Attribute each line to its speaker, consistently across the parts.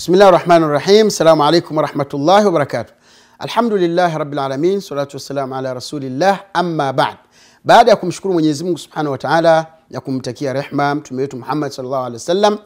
Speaker 1: Bismillah rahmani rahim. Salamu alaikum warahmatullahi wabarakatu. Alhamdulillahi rabilalamin salatu wassalamu ala rasulillah. Amma bad, baada ya kumshukuru Mwenyezi subhanahu wataala taala na kumtakia rehma mtume wetu Muhammad sallallahu alaihi wasallam,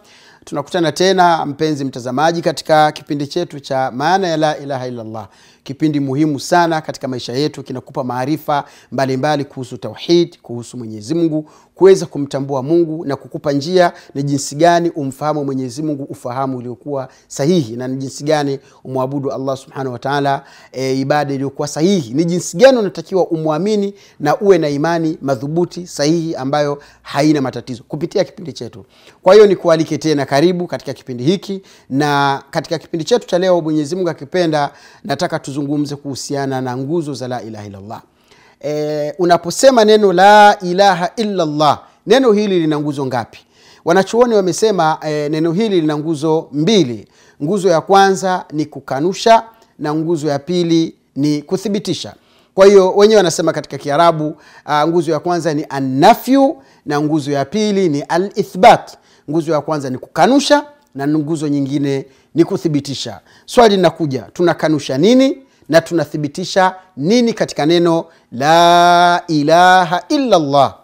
Speaker 1: tunakutana tena mpenzi mtazamaji, katika kipindi chetu cha maana ya la ilaha illallah, kipindi muhimu sana katika maisha yetu, kinakupa maarifa mbalimbali kuhusu tauhid, kuhusu mwenyezimngu kuweza kumtambua mungu na kukupa njia ni jinsi gani umfahamu mwenyezi mungu ufahamu uliokuwa sahihi na ni jinsi gani umwabudu allah subhanahu wataala e, ibada iliyokuwa sahihi ni jinsi gani unatakiwa umwamini na uwe na imani madhubuti sahihi ambayo haina matatizo kupitia kipindi chetu kwa hiyo nikualike tena karibu katika kipindi hiki na katika kipindi chetu cha leo mwenyezimungu akipenda nataka tuzungumze kuhusiana na nguzo za la ilaha illallah e, unaposema neno la ilaha illallah neno hili lina nguzo ngapi wanachuoni wamesema e, neno hili lina nguzo mbili nguzo ya kwanza ni kukanusha na nguzo ya pili ni kuthibitisha kwa hiyo wenyewe wanasema katika kiarabu uh, nguzo ya kwanza ni anafyu na nguzo ya pili ni alithbat nguzo ya kwanza ni kukanusha na nguzo nyingine ni kuthibitisha swali linakuja tunakanusha nini na tunathibitisha nini katika neno la ilaha illa llah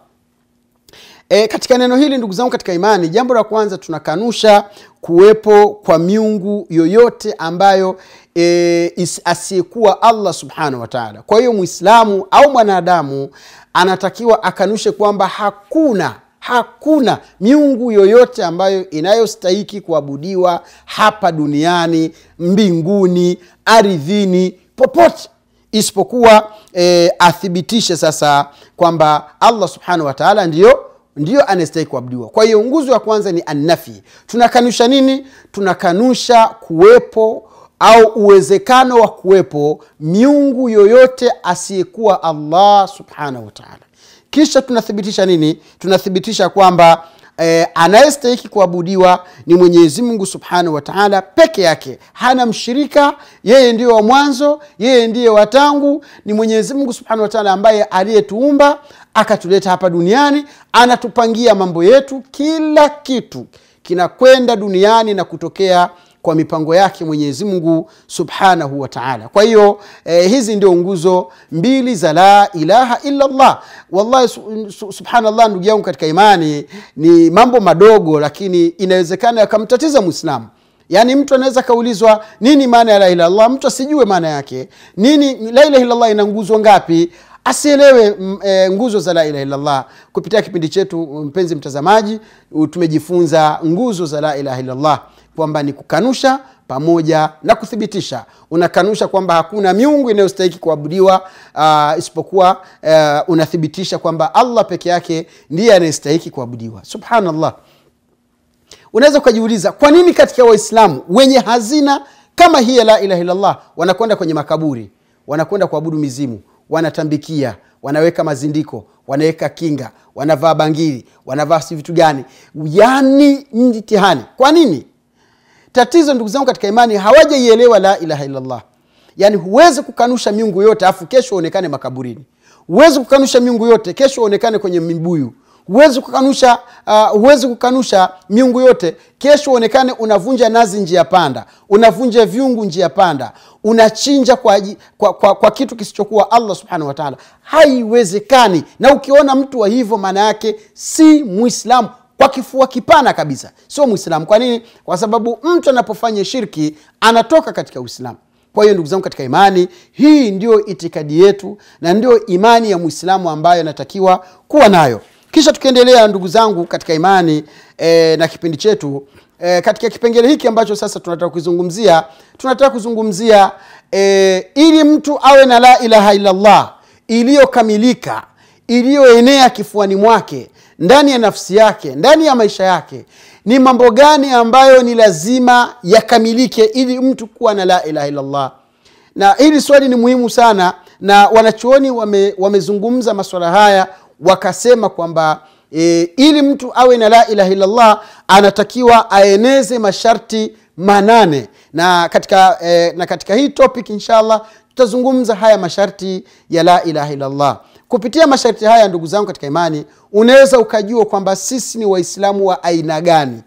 Speaker 1: e, katika neno hili ndugu zangu katika imani jambo la kwanza tunakanusha kuwepo kwa miungu yoyote ambayo e, asiyekuwa allah subhanahu wataala kwa hiyo mwislamu au mwanadamu anatakiwa akanushe kwamba hakuna hakuna miungu yoyote ambayo inayostahiki kuabudiwa hapa duniani mbinguni ardhini popote isipokuwa e, athibitishe sasa kwamba allah subhanahu wataala ndiyo ndiyo anastahii kuabudiwa kwa hiyo nguzo ya kwanza ni annafi tunakanusha nini tunakanusha kuwepo au uwezekano wa kuwepo miungu yoyote asiyekuwa allah subhanahu wataala kisha tunathibitisha nini tunathibitisha kwamba eh, anayestahiki kuabudiwa ni mwenyezi mungu subhanahu wataala peke yake hana mshirika yeye ndiyo wa mwanzo yeye ndiye watangu ni mwenyezi mungu subhanahu wataala ambaye aliyetuumba akatuleta hapa duniani anatupangia mambo yetu kila kitu kinakwenda duniani na kutokea kwa mipango yake mwenyezi mungu subhanahu wa taala kwa hiyo eh, hizi ndio nguzo mbili za la ilaha illa wallahi subhanallah ndugu yangu katika imani ni mambo madogo lakini inawezekana yakamtatiza mwislamu yaani mtu anaweza akaulizwa nini maana ya la ilaha illallah mtu asijue maana yake nini la ilaha illallah ina nguzo ngapi asielewe e, nguzo za la ilaha illallah kupitia kipindi chetu mpenzi mtazamaji tumejifunza nguzo za la ilaha illallah kwamba ni kukanusha pamoja na kuthibitisha unakanusha kwamba hakuna miungu inayostahiki kuabudiwa uh, isipokuwa uh, unathibitisha kwamba allah peke yake ndiye anayestahiki kuabudiwa subhanallah unaweza ukajiuliza kwa nini katika waislamu wenye hazina kama hii ya la ilaha illallah wanakwenda kwenye makaburi wanakwenda kuabudu mizimu wanatambikia wanaweka mazindiko wanaweka kinga wanavaa bangili wanavaa si vitu gani yani mtihani kwa nini tatizo ndugu zangu katika imani hawajaielewa la ilaha illallah yaani huwezi kukanusha miungu yote afu kesho uonekane makaburini huwezi kukanusha miungu yote kesho uonekane kwenye mibuyu huwezi kukanusha ah, huwezi uh, kukanusha miungu yote kesho uonekane unavunja nazi njia panda unavunja viungu njia panda unachinja kwa, kwa, kwa, kwa kitu kisichokuwa allah subhanahu wataala haiwezekani na ukiona mtu wa hivyo maana yake si muislamu kwa kifua kipana kabisa, sio Mwislamu. Kwa nini? Kwa sababu mtu anapofanya shirki anatoka katika Uislamu. Kwa hiyo ndugu zangu katika imani, hii ndio itikadi yetu na ndio imani ya Mwislamu ambayo anatakiwa kuwa nayo. Kisha tukiendelea ndugu zangu katika imani e, na kipindi chetu e, katika kipengele hiki ambacho sasa tunataka kuzungumzia, tunataka kuzungumzia e, ili mtu awe na la ilaha illallah iliyokamilika iliyoenea kifuani mwake ndani ya nafsi yake ndani ya maisha yake ni mambo gani ambayo ni lazima yakamilike ili mtu kuwa na la ilaha illallah na hili swali ni muhimu sana na wanachuoni wame, wamezungumza maswala haya wakasema kwamba e, ili mtu awe na la ilaha illallah anatakiwa aeneze masharti manane na katika, e, na katika hii topic inshallah tutazungumza haya masharti ya la ilaha illallah kupitia masharti haya ndugu zangu katika imani unaweza ukajua kwamba sisi ni waislamu wa aina gani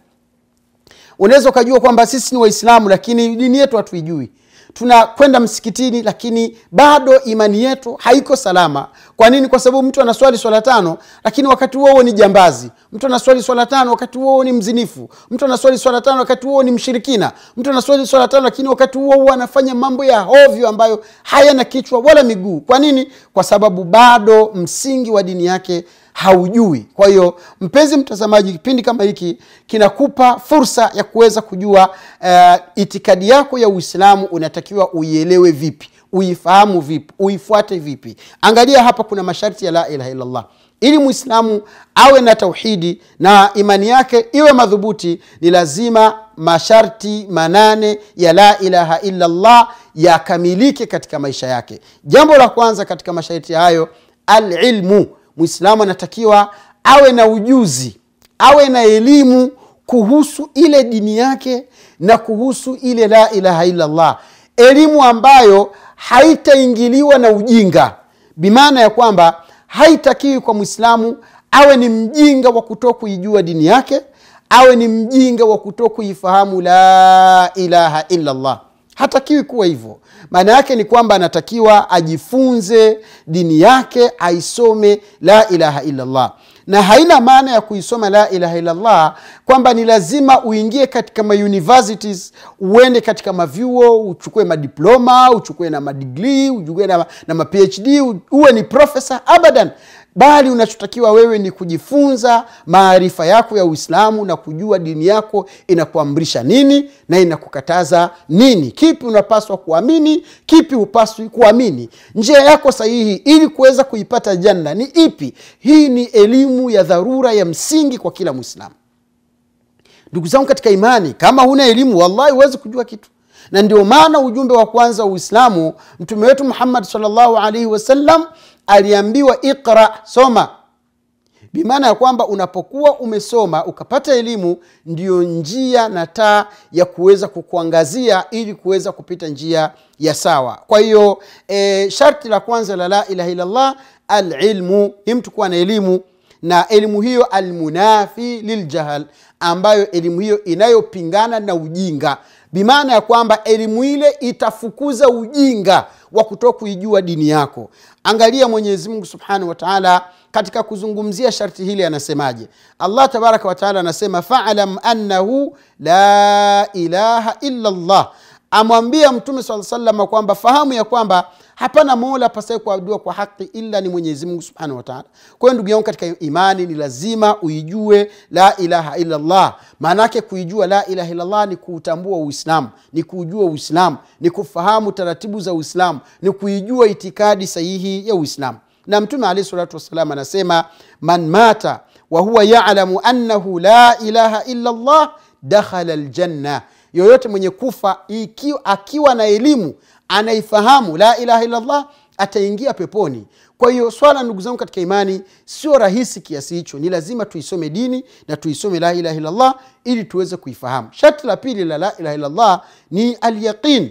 Speaker 1: unaweza ukajua kwamba sisi ni waislamu lakini dini yetu hatuijui tunakwenda msikitini lakini bado imani yetu haiko salama kwa nini kwa sababu mtu anaswali swala tano lakini wakati huo huo ni jambazi mtu anaswali swala tano wakati huo ni mzinifu mtu anaswali swala tano wakati huo ni mshirikina mtu anaswali swala tano lakini wakati huo huo anafanya mambo ya hovyo ambayo hayana kichwa wala miguu kwa nini kwa sababu bado msingi wa dini yake haujui kwa hiyo mpenzi mtazamaji kipindi kama hiki kinakupa fursa ya kuweza kujua uh, itikadi yako ya uislamu unatakiwa uielewe vipi uifahamu vipi uifuate vipi angalia hapa kuna masharti ya la ilaha illallah ili mwislamu awe na tauhidi na imani yake iwe madhubuti ni lazima masharti manane ya la ilaha illallah yakamilike katika maisha yake jambo la kwanza katika masharti hayo alilmu mwislamu anatakiwa awe na ujuzi awe na elimu kuhusu ile dini yake na kuhusu ile la ilaha illallah elimu ambayo haitaingiliwa na ujinga bimaana ya kwamba haitakiwi kwa mwislamu awe ni mjinga wa kuto kuijua dini yake awe ni mjinga wa kuto kuifahamu la ilaha illallah hatakiwi kuwa hivyo maana yake ni kwamba anatakiwa ajifunze dini yake aisome la ilaha illallah na haina maana ya kuisoma la ilaha illallah kwamba ni lazima uingie katika mauniversities uende katika mavyuo uchukue madiploma uchukue na madigrii uchukue na, na maphd uwe ni profesa abadan bali unachotakiwa wewe ni kujifunza maarifa yako ya uislamu na kujua dini yako inakuamrisha nini na inakukataza nini kipi unapaswa kuamini kipi hupaswi kuamini njia yako sahihi ili kuweza kuipata janna ni ipi hii ni elimu ya dharura ya msingi kwa kila mwislamu ndugu zangu katika imani kama huna elimu wallahi huwezi kujua kitu na ndio maana ujumbe wa kwanza wa uislamu mtume wetu muhammad salllahu alaihi wasallam aliambiwa iqra, soma, bimaana ya kwamba unapokuwa umesoma ukapata elimu, ndiyo njia na taa ya kuweza kukuangazia ili kuweza kupita njia ya sawa. Kwa hiyo e, sharti la kwanza la la ilaha illallah alilmu, ni mtu kuwa na elimu na elimu hiyo almunafi liljahal, ambayo elimu hiyo inayopingana na ujinga, bimaana ya kwamba elimu ile itafukuza ujinga wa kutokuijua dini yako angalia mwenyezi mungu subhanahu wataala katika kuzungumzia sharti hili anasemaje allah tabaraka wataala anasema falam annahu la ilaha illa llah amwambia mtume saa salama kwamba fahamu ya kwamba hapana mola pasae kuabudiwa kwa haqi ila ni mwenyezi mungu subhanahu wataala kwa hiyo ndugu yangu katika imani ni lazima uijue la ilaha illa llah maanaake kuijua la ilaha illallah ni kuutambua uislamu ni kuujua uislamu ni kufahamu taratibu za uislamu ni kuijua itikadi sahihi ya uislamu na mtume alahi salatu wassalam anasema man mata wa huwa yalamu annahu la ilaha illa llah dakhala ljanna yoyote mwenye kufa iki, akiwa na elimu anaifahamu la ilaha illallah ataingia peponi kwa hiyo swala ndugu zangu katika imani sio rahisi kiasi hicho ni lazima tuisome dini na tuisome la ilaha illallah ili tuweze kuifahamu sharti la pili la la ilaha illallah ni alyaqin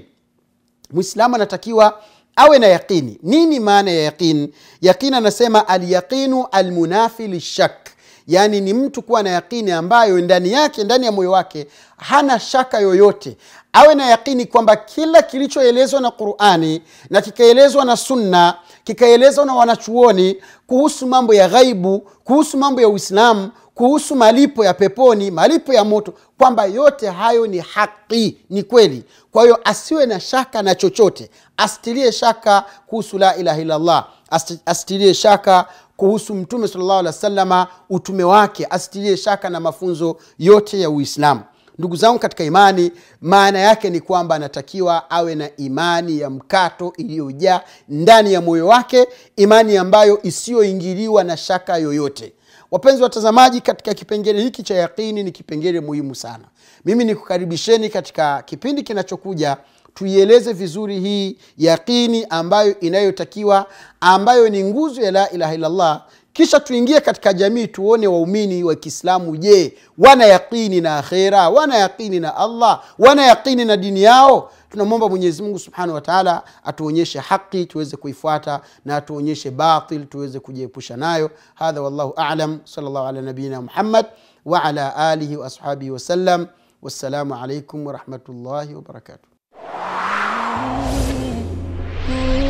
Speaker 1: mwislamu anatakiwa awe na yaqini nini maana ya yaqin yaqin anasema alyaqinu almunafi lishak yaani ni mtu kuwa na yaqini ambayo ndani yake ndani ya moyo wake hana shaka yoyote awe na yaqini kwamba kila kilichoelezwa na qurani na kikaelezwa na sunna kikaelezwa na wanachuoni kuhusu mambo ya ghaibu kuhusu mambo ya uislamu kuhusu malipo ya peponi malipo ya moto kwamba yote hayo ni haki ni kweli kwa hiyo asiwe na shaka na chochote asitilie shaka kuhusu la ilaha illallah asitilie shaka kuhusu mtume salllahu alih wa sallama utume wake asitilie shaka na mafunzo yote ya uislamu ndugu zangu katika imani maana yake ni kwamba anatakiwa awe na imani ya mkato iliyojaa ndani ya moyo wake imani ambayo isiyoingiliwa na shaka yoyote wapenzi watazamaji katika kipengele hiki cha yaqini ni kipengele muhimu sana mimi nikukaribisheni katika kipindi kinachokuja tuieleze vizuri hii yaqini ambayo inayotakiwa ambayo ni nguzo ya la ilaha illallah kisha tuingie katika jamii tuone waumini wa kiislamu je wana yaqini na akhera wana yaqini na allah wana yaqini na dini yao tunamwomba mwenyezimungu subhanahu wataala atuonyeshe haqi tuweze kuifuata na atuonyeshe batil tuweze kujiepusha nayo hadha wallahu alam salllahu ala nabiina muhammad waala alihi waashabihi wasallam wassalamu alaikum warahmatullahi wabarakatuh Oh.